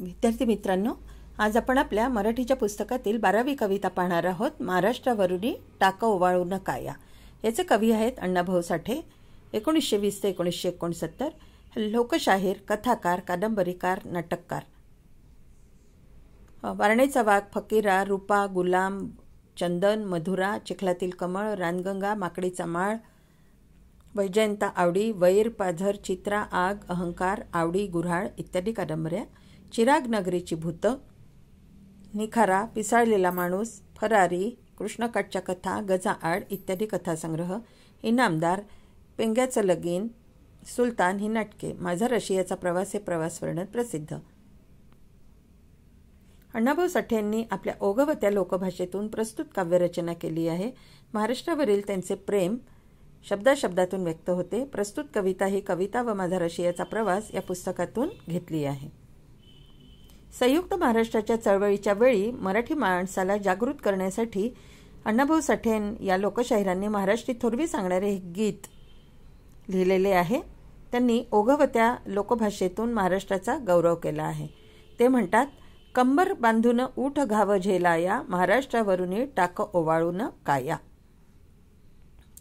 विद्यार्थी मित्रांनो आज आपण आपल्या मराठीच्या पुस्तकातील बारावी कविता पाहणार आहोत महाराष्ट्रावरुणी टाका ओवाळू नका या याचे कवी आहेत अण्णाभाऊ साठे एकोणीसशे वीस ते एकोणीसशे एकोणसत्तर लोकशाहीर कथाकार कादंबरीकार नाटककार वारणेचा वाघ फकीरा रूपा गुलाम चंदन मधुरा चिखलातील कमळ रानगंगा माकडीचा माळ वैजयंता आवडी वैर पाझर चित्रा आग अहंकार आवडी गुऱ्हाळ इत्यादी कादंबऱ्या चिराग नगरीची भूतं निखारा पिसाळलेला माणूस फरारी कृष्णकाठच्या कथा गजाआड इत्यादी कथासंग्रह इनामदार पेंग्याचं लगीन सुलतान ही नाटके माझा रशियाचा प्रवास हे प्रवास वर्णन प्रसिद्ध अण्णाभाऊ साठे यांनी आपल्या ओघवत्या लोकभाषेतून प्रस्तुत काव्यरचना केली आहे महाराष्ट्रावरील त्यांचे प्रेम शब्दाशब्दातून व्यक्त होते प्रस्तुत कविता ही कविता व माझा रशियाचा प्रवास या पुस्तकातून घेतली आहे संयुक्त महाराष्ट्राच्या चळवळीच्या वेळी मराठी माणसाला जागृत करण्यासाठी अण्णाभाऊ साठेन या लोकशाहिरांनी महाराष्ट्री थोरवी सांगणारे हे गीत लिहिलेले आहे त्यांनी ओघवत्या लोकभाषेतून महाराष्ट्राचा गौरव केला आहे ते म्हणतात कंबर बांधून ऊठ घाव झेलाया महाराष्ट्रावरून टाक ओवाळून काया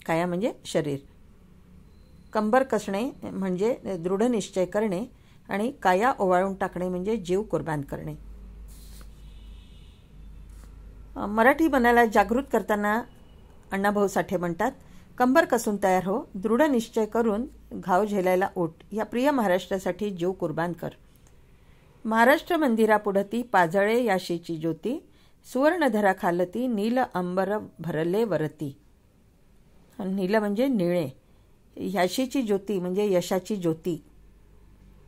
काया म्हणजे शरीर कंबर कसणे म्हणजे दृढनिश्चय करणे आणि काया ओवाळून टाकणे म्हणजे जीव कुर्बान करणे मराठी मनाला जागृत करताना अण्णाभाऊ साठे म्हणतात कंबर कसून तयार हो दृढ निश्चय करून घाव झेलायला ओट या प्रिय महाराष्ट्रासाठी जीव कुर्बान कर महाराष्ट्र मंदिरापुढं ती पाजळे याशीची ज्योती सुवर्णधरा खालती नील अंबर भरले वरती नील म्हणजे निळे याशीची ज्योती म्हणजे यशाची ज्योती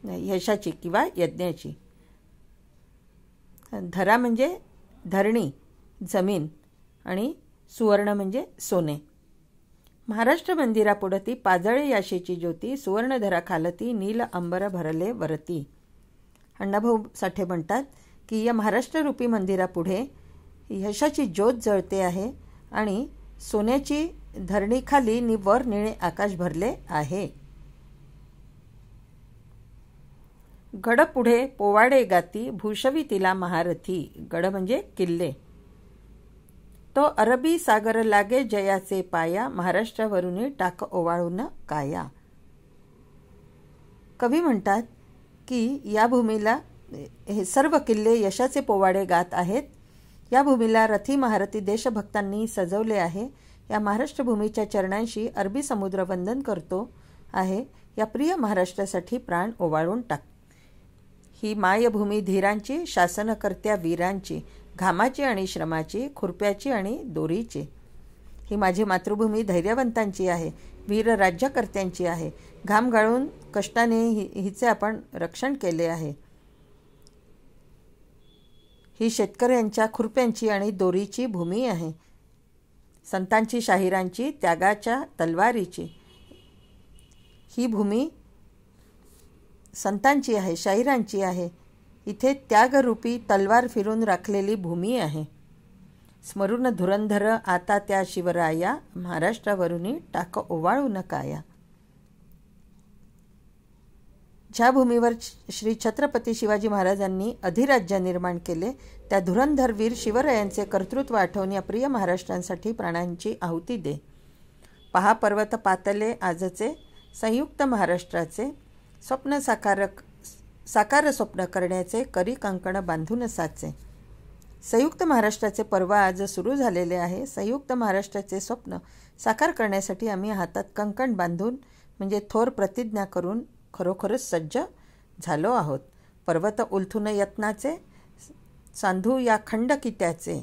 यशाची किंवा यज्ञाची धरा म्हणजे धरणी जमीन आणि सुवर्ण म्हणजे सोने महाराष्ट्र मंदिरापुढं ती पाजळे याशीची ज्योती सुवर्णधरा खालती नील अंबर भरले वरती अण्णाभाऊ साठे म्हणतात की या महाराष्ट्ररूपी मंदिरापुढे यशाची ज्योत जळते आहे आणि सोन्याची धरणीखाली नि वर निळे आकाश भरले आहे गड पुढे पोवाडे गाती भूषवी तिला महारथी गड म्हणजे किल्ले तो अरबी सागर लागे जयाचे पाया महाराष्ट्रावरून टाक ओवाळून काया कवी म्हणतात की या भूमीला हे सर्व किल्ले यशाचे पोवाडे गात आहेत या भूमीला रथी महारथी देशभक्तांनी सजवले आहे या महाराष्ट्र भूमीच्या चरणांशी अरबी समुद्र वंदन करतो आहे या प्रिय महाराष्ट्रासाठी प्राण ओवाळून टाक ही मायभूमी धीरांची शासनकर्त्या वीरांची घामाची आणि श्रमाची खुरप्याची आणि दोरीची ही माझी मातृभूमी धैर्यवंतांची आहे वीर राज्यकर्त्यांची आहे घाम गाळून कष्टाने हि हिचे आपण रक्षण केले आहे ही शेतकऱ्यांच्या खुरप्यांची आणि दोरीची भूमी आहे संतांची शाहिरांची त्यागाच्या तलवारीची ही भूमी संतांची आहे शाहिरांची आहे इथे त्यागरूपी तलवार फिरून राखलेली भूमी आहे स्मरून धुरंधर आता त्या शिवराया महाराष्ट्रावरूनही टाक ओवाळू नकाया ज्या भूमीवर श्री छत्रपती शिवाजी महाराजांनी अधिराज्य निर्माण केले त्या धुरंधरवीर शिवरायांचे कर्तृत्व आठवून या प्रिय महाराष्ट्रांसाठी प्राणांची आहुती दे पहा पर्वत पातले आजचे संयुक्त महाराष्ट्राचे स्वप्न साकारक साकार स्वप्न करण्याचे करी कंकण बांधून साचे संयुक्त महाराष्ट्राचे पर्व आज सुरू झालेले आहे संयुक्त महाराष्ट्राचे स्वप्न साकार करण्यासाठी आम्ही हातात कंकण बांधून म्हणजे थोर प्रतिज्ञा करून खरोखरच सज्ज झालो आहोत पर्वत उलथून यत्नाचे सांधू या खंड कित्याचे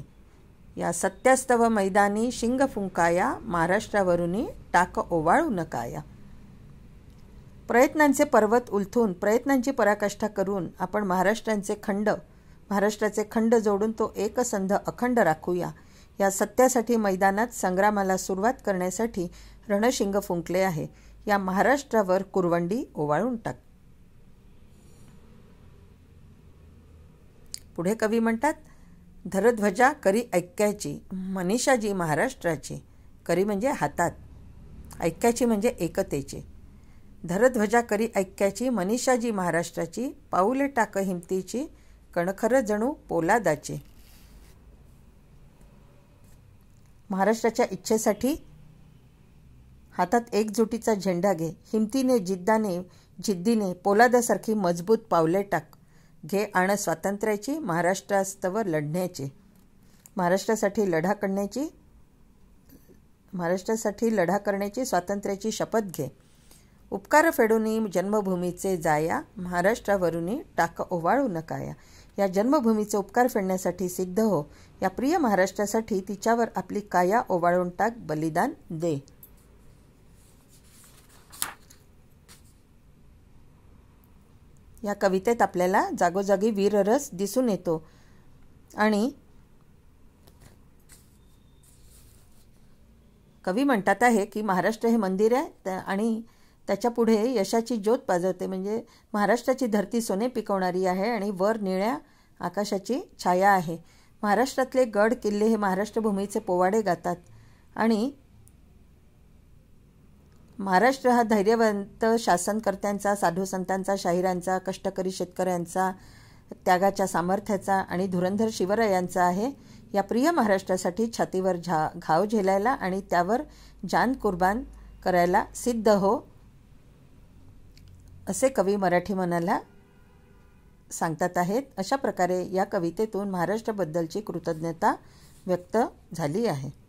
या सत्यास्तव मैदानी शिंग फुंकाया महाराष्ट्रावरुनी टाक ओवाळू नकाया प्रयत्नांचे पर्वत उलथून प्रयत्नांची पराकाष्ठा करून आपण महाराष्ट्रांचे खंड महाराष्ट्राचे खंड जोडून तो एकसंध अखंड राखूया या सत्यासाठी मैदानात संग्रामाला सुरुवात करण्यासाठी रणशिंग फुंकले आहे या महाराष्ट्रावर कुरवंडी ओवाळून टाक पुढे कवी म्हणतात धरध्वजा करी ऐक्याची मनीषाजी महाराष्ट्राची करी म्हणजे हातात ऐक्याची म्हणजे एकतेची धरध्वजा करी ऐक्याची मनीषाजी महाराष्ट्राची पाऊले टाक हिमतीची कणखरं जणू पोलादाची महाराष्ट्राच्या इच्छेसाठी हातात एकजुटीचा झेंडा घे हिमतीने जिद्दाने जिद्दीने पोलादासारखी मजबूत पावले टाक घे आण स्वातंत्र्याची महाराष्ट्रास्तव लढण्याची महाराष्ट्रासाठी लढा करण्याची महाराष्ट्रासाठी लढा करण्याची स्वातंत्र्याची शपथ घे उपकार फेडूनी जन्मभूमीचे जाया महाराष्ट्रावरूनी टाक ओवाळू नकाया या जन्मभूमीचे उपकार फेडण्यासाठी सिद्ध हो या प्रिय महाराष्ट्रासाठी तिच्यावर आपली काया ओवाळून टाक बलिदान दे या कवितेत आपल्याला जागोजागी वीररस दिसून येतो आणि कवी म्हणतात आहे की महाराष्ट्र हे मंदिर आहे आणि त्याच्यापुढे यशाची ज्योत पाजवते म्हणजे महाराष्ट्राची धरती सोने पिकवणारी आहे आणि वर निळ्या आकाशाची छाया आहे महाराष्ट्रातले गड किल्ले हे महाराष्ट्रभूमीचे पोवाडे गातात आणि महाराष्ट्र हा धैर्यवंत शासनकर्त्यांचा साधू संतांचा शाहिरांचा कष्टकरी शेतकऱ्यांचा त्यागाच्या सामर्थ्याचा आणि धुरंधर शिवरायांचा आहे या प्रिय महाराष्ट्रासाठी छातीवर झा घाव झेलायला आणि त्यावर जान कुर्बान करायला सिद्ध हो असे कवी मराठी मनाला सांगतात आहेत अशा प्रकारे या कवितेतून महाराष्ट्राबद्दलची कृतज्ञता व्यक्त झाली आहे